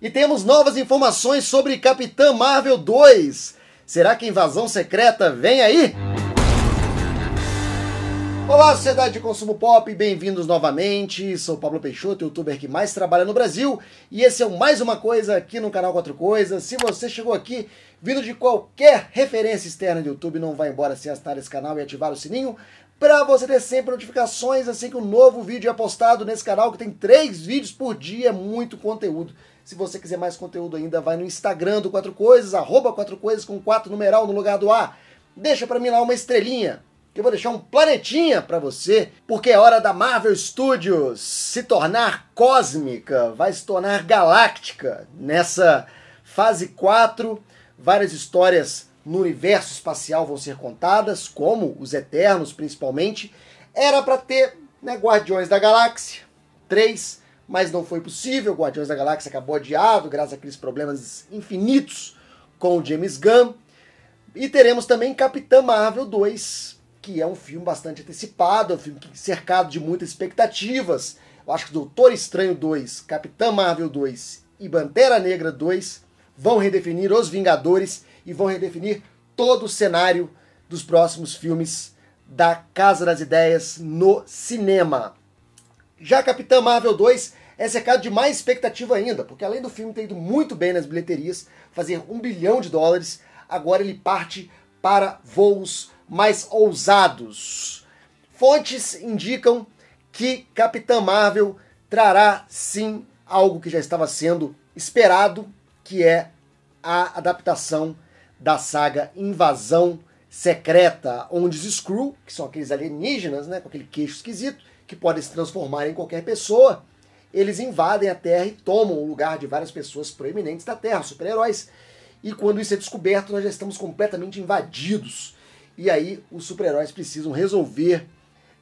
E temos novas informações sobre Capitã Marvel 2. Será que invasão secreta vem aí? Olá, Sociedade de Consumo Pop, bem-vindos novamente. Sou Pablo Peixoto, youtuber que mais trabalha no Brasil, e esse é mais uma coisa aqui no canal Quatro Coisas. Se você chegou aqui vindo de qualquer referência externa do YouTube, não vá embora sem assinar esse canal e ativar o sininho para você ter sempre notificações assim que um novo vídeo é postado nesse canal, que tem três vídeos por dia, é muito conteúdo. Se você quiser mais conteúdo ainda, vai no Instagram do Quatro Coisas, arroba Quatro Coisas com quatro numeral no lugar do A. Deixa para mim lá uma estrelinha, que eu vou deixar um planetinha para você, porque é hora da Marvel Studios se tornar cósmica, vai se tornar galáctica nessa fase 4. Várias histórias no universo espacial vão ser contadas, como os Eternos principalmente. Era para ter né, Guardiões da Galáxia 3, mas não foi possível. Guardiões da Galáxia acabou adiado, graças àqueles problemas infinitos com o James Gunn. E teremos também Capitã Marvel 2, que é um filme bastante antecipado, é um filme cercado de muitas expectativas. Eu acho que Doutor Estranho 2, Capitã Marvel 2 e Bandeira Negra 2 vão redefinir os Vingadores e vão redefinir todo o cenário dos próximos filmes da Casa das Ideias no cinema. Já Capitã Marvel 2 é cercado de mais expectativa ainda, porque além do filme ter ido muito bem nas bilheterias, fazer um bilhão de dólares, agora ele parte para voos mais ousados. Fontes indicam que Capitã Marvel trará sim algo que já estava sendo esperado, que é a adaptação da saga Invasão Secreta, onde os Skrull, que são aqueles alienígenas, né, com aquele queixo esquisito, que podem se transformar em qualquer pessoa, eles invadem a Terra e tomam o lugar de várias pessoas proeminentes da Terra, super-heróis. E quando isso é descoberto, nós já estamos completamente invadidos. E aí os super-heróis precisam resolver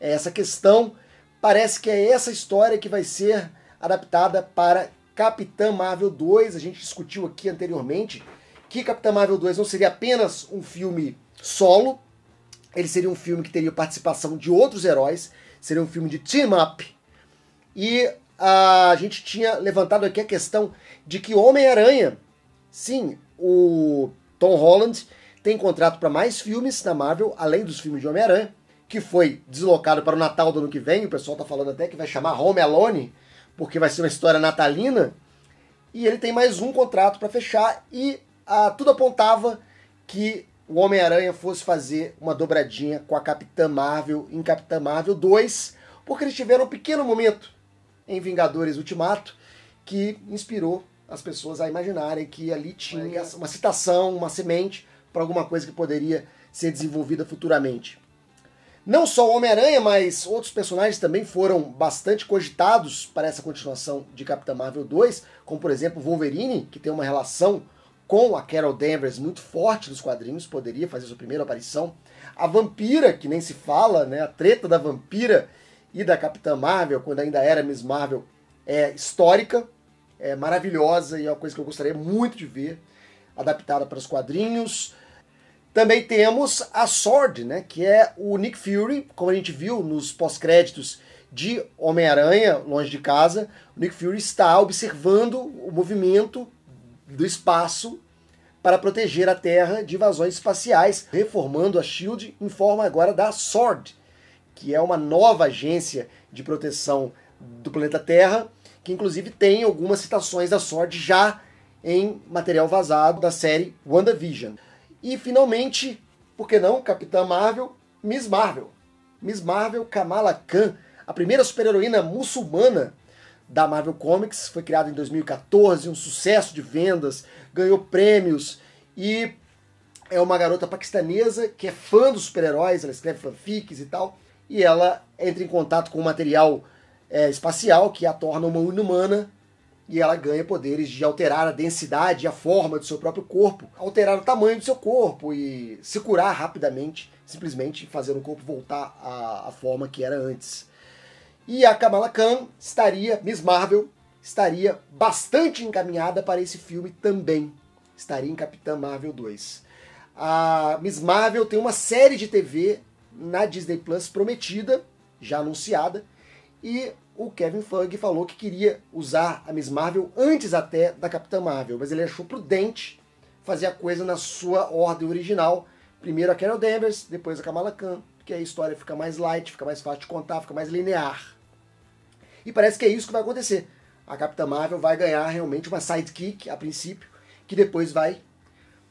é, essa questão. Parece que é essa história que vai ser adaptada para Capitã Marvel 2. A gente discutiu aqui anteriormente que Capitã Marvel 2 não seria apenas um filme solo, ele seria um filme que teria participação de outros heróis, seria um filme de team up. E a gente tinha levantado aqui a questão de que Homem-Aranha, sim, o Tom Holland tem contrato para mais filmes na Marvel, além dos filmes de Homem-Aranha, que foi deslocado para o Natal do ano que vem. O pessoal tá falando até que vai chamar Home Alone, porque vai ser uma história natalina. E ele tem mais um contrato para fechar e ah, tudo apontava que o Homem-Aranha fosse fazer uma dobradinha com a Capitã Marvel em Capitã Marvel 2, porque eles tiveram um pequeno momento em Vingadores Ultimato, que inspirou as pessoas a imaginarem que ali tinha uma citação, uma semente para alguma coisa que poderia ser desenvolvida futuramente. Não só o Homem-Aranha, mas outros personagens também foram bastante cogitados para essa continuação de Capitã Marvel 2, como por exemplo Wolverine, que tem uma relação com a Carol Danvers muito forte nos quadrinhos, poderia fazer sua primeira aparição. A vampira, que nem se fala, né? A treta da vampira e da Capitã Marvel, quando ainda era Miss Marvel, é histórica, é maravilhosa e é uma coisa que eu gostaria muito de ver adaptada para os quadrinhos. Também temos a Sword, né, que é o Nick Fury, como a gente viu nos pós-créditos de Homem-Aranha, Longe de Casa, o Nick Fury está observando o movimento do espaço para proteger a Terra de invasões espaciais, reformando a SHIELD em forma agora da Sword, que é uma nova agência de proteção do planeta Terra, que inclusive tem algumas citações da sorte já em material vazado da série WandaVision. E finalmente, por que não, Capitã Marvel, Miss Marvel. Miss Marvel Kamala Khan, a primeira super-heroína muçulmana da Marvel Comics, foi criada em 2014, um sucesso de vendas, ganhou prêmios e é uma garota paquistanesa que é fã dos super-heróis, ela escreve fanfics e tal e ela entra em contato com um material é, espacial que a torna uma inumana e ela ganha poderes de alterar a densidade e a forma do seu próprio corpo, alterar o tamanho do seu corpo e se curar rapidamente, simplesmente fazendo o corpo voltar à, à forma que era antes. E a Kamala Khan estaria, Miss Marvel, estaria bastante encaminhada para esse filme também. Estaria em Capitã Marvel 2. A Miss Marvel tem uma série de TV na Disney Plus prometida, já anunciada, e o Kevin Feige falou que queria usar a Miss Marvel antes até da Capitã Marvel, mas ele achou prudente fazer a coisa na sua ordem original. Primeiro a Carol Danvers, depois a Kamala Khan, porque a história fica mais light, fica mais fácil de contar, fica mais linear. E parece que é isso que vai acontecer. A Capitã Marvel vai ganhar realmente uma sidekick a princípio, que depois vai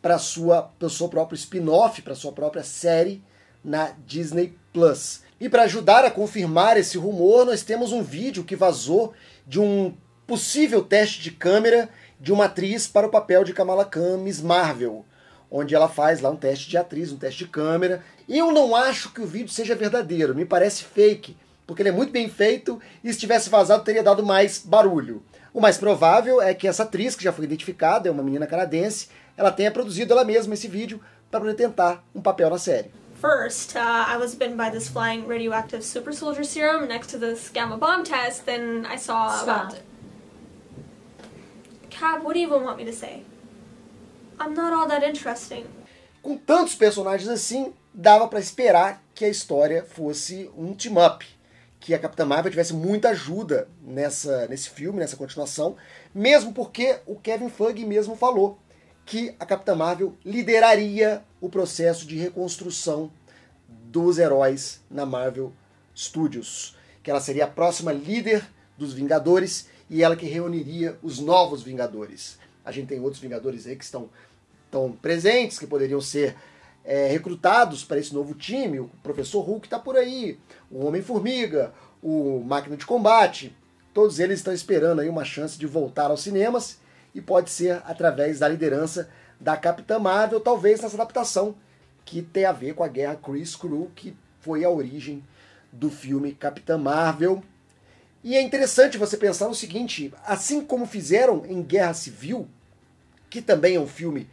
para sua, o seu próprio spin-off, para sua própria série na Disney Plus. E para ajudar a confirmar esse rumor, nós temos um vídeo que vazou de um possível teste de câmera de uma atriz para o papel de Kamala Khan Miss Marvel, onde ela faz lá um teste de atriz, um teste de câmera. Eu não acho que o vídeo seja verdadeiro, me parece fake, porque ele é muito bem feito e se tivesse vazado teria dado mais barulho. O mais provável é que essa atriz, que já foi identificada, é uma menina canadense, ela tenha produzido ela mesma esse vídeo para poder tentar um papel na série first, uh, I was bitten by this flying radioactive super soldier serum next to this gamma bomb test, then I saw Stop. about... Cab, what do you even want me to say? I'm not all that interesting. Com tantos personagens assim, dava para esperar que a história fosse um team-up. Que a Capitã Marvel tivesse muita ajuda nessa, nesse filme, nessa continuação, mesmo porque o Kevin Feige mesmo falou que a Capitã Marvel lideraria o processo de reconstrução dos heróis na Marvel Studios, que ela seria a próxima líder dos Vingadores e ela que reuniria os novos Vingadores. A gente tem outros Vingadores aí que estão, presentes, que poderiam ser é, recrutados para esse novo time. O Professor Hulk está por aí, o Homem-Formiga, o Máquina de Combate. Todos eles estão esperando aí uma chance de voltar aos cinemas e pode ser através da liderança da Capitã Marvel, talvez nessa adaptação que tem a ver com a guerra Chris Crew, que foi a origem do filme Capitã Marvel. E é interessante você pensar no seguinte, assim como fizeram em Guerra Civil, que também é um filme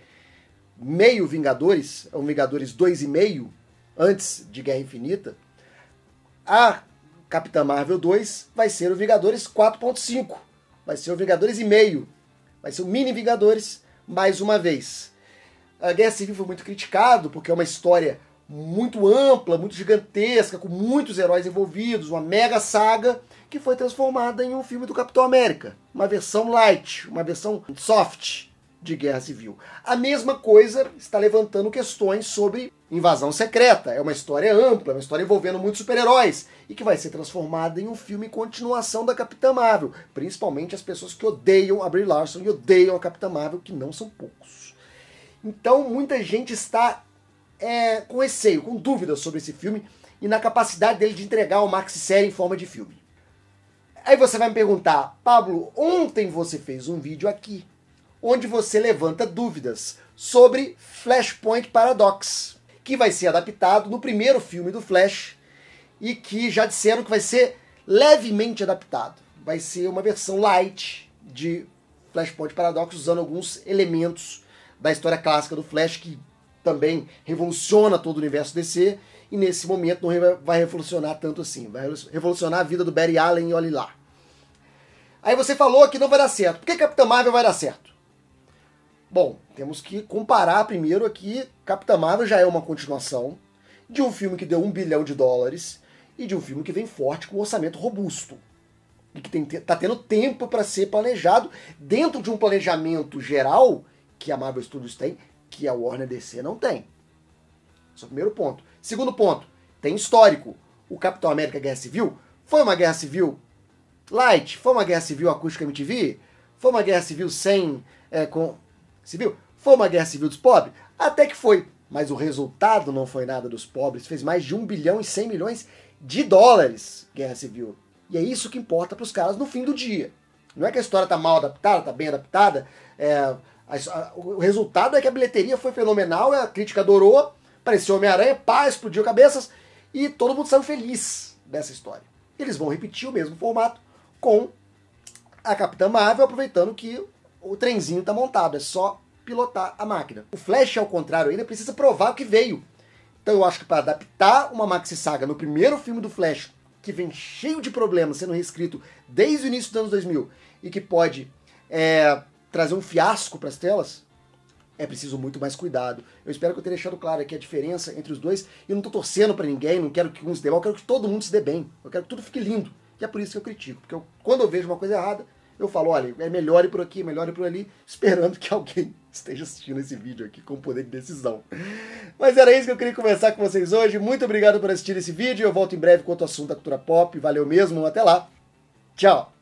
meio Vingadores, é um Vingadores 2,5 antes de Guerra Infinita, a Capitã Marvel 2 vai ser o Vingadores 4.5, vai ser o Vingadores e meio Vai ser o Mini Vingadores mais uma vez. A Guerra Civil foi muito criticado porque é uma história muito ampla, muito gigantesca, com muitos heróis envolvidos, uma mega saga que foi transformada em um filme do Capitão América, uma versão light, uma versão soft de Guerra Civil. A mesma coisa está levantando questões sobre Invasão Secreta. É uma história ampla, é uma história envolvendo muitos super-heróis e que vai ser transformada em um filme continuação da Capitã Marvel, principalmente as pessoas que odeiam a Brie Larson e odeiam a Capitã Marvel, que não são poucos. Então, muita gente está é, com receio, com dúvidas sobre esse filme e na capacidade dele de entregar o maxi-série em forma de filme. Aí você vai me perguntar, Pablo, ontem você fez um vídeo aqui onde você levanta dúvidas sobre Flashpoint Paradox que vai ser adaptado no primeiro filme do Flash e que já disseram que vai ser levemente adaptado. Vai ser uma versão light de Flashpoint Paradox usando alguns elementos da história clássica do Flash que também revoluciona todo o universo DC e nesse momento não vai revolucionar tanto assim, vai revolucionar a vida do Barry Allen e olhe lá. Aí você falou que não vai dar certo. Por que Capitão Marvel vai dar certo? Bom, temos que comparar primeiro aqui. Capitã Marvel já é uma continuação de um filme que deu um bilhão de dólares e de um filme que vem forte com um orçamento robusto e que tem, tá tendo tempo para ser planejado dentro de um planejamento geral que a Marvel Studios tem, que a Warner DC não tem. Esse é o primeiro ponto. Segundo ponto, tem histórico. O Capitão América Guerra Civil foi uma guerra civil light, foi uma guerra civil acústica MTV, foi uma guerra civil sem é, com civil? Foi uma guerra civil dos pobres? Até que foi, mas o resultado não foi nada dos pobres. Fez mais de 1 bilhão e 100 milhões de dólares guerra civil. E é isso que importa para os caras no fim do dia. Não é que a história está mal adaptada, está bem adaptada. É, a, a, o resultado é que a bilheteria foi fenomenal, a crítica adorou, apareceu Homem-Aranha, pá, explodiu cabeças e todo mundo saiu feliz dessa história. Eles vão repetir o mesmo formato com a Capitã Marvel, aproveitando que o trenzinho está montado, é só pilotar a máquina. O Flash, ao contrário, ainda precisa provar o que veio. Então eu acho que para adaptar uma maxi saga no primeiro filme do Flash, que vem cheio de problemas sendo reescrito desde o início dos anos 2000 e que pode é, trazer um fiasco para as telas, é preciso muito mais cuidado. Eu espero que eu tenha deixado claro aqui a diferença entre os dois. Eu não estou torcendo para ninguém, não quero que um se dê mal, eu quero que todo mundo se dê bem. Eu quero que tudo fique lindo. E é por isso que eu critico, porque eu, quando eu vejo uma coisa errada, eu falo, olha, é melhor ir por aqui, melhor ir por ali, esperando que alguém esteja assistindo esse vídeo aqui com poder de decisão. Mas era isso que eu queria conversar com vocês hoje. Muito obrigado por assistir esse vídeo. Eu volto em breve com outro assunto da cultura pop. Valeu mesmo, até lá. Tchau.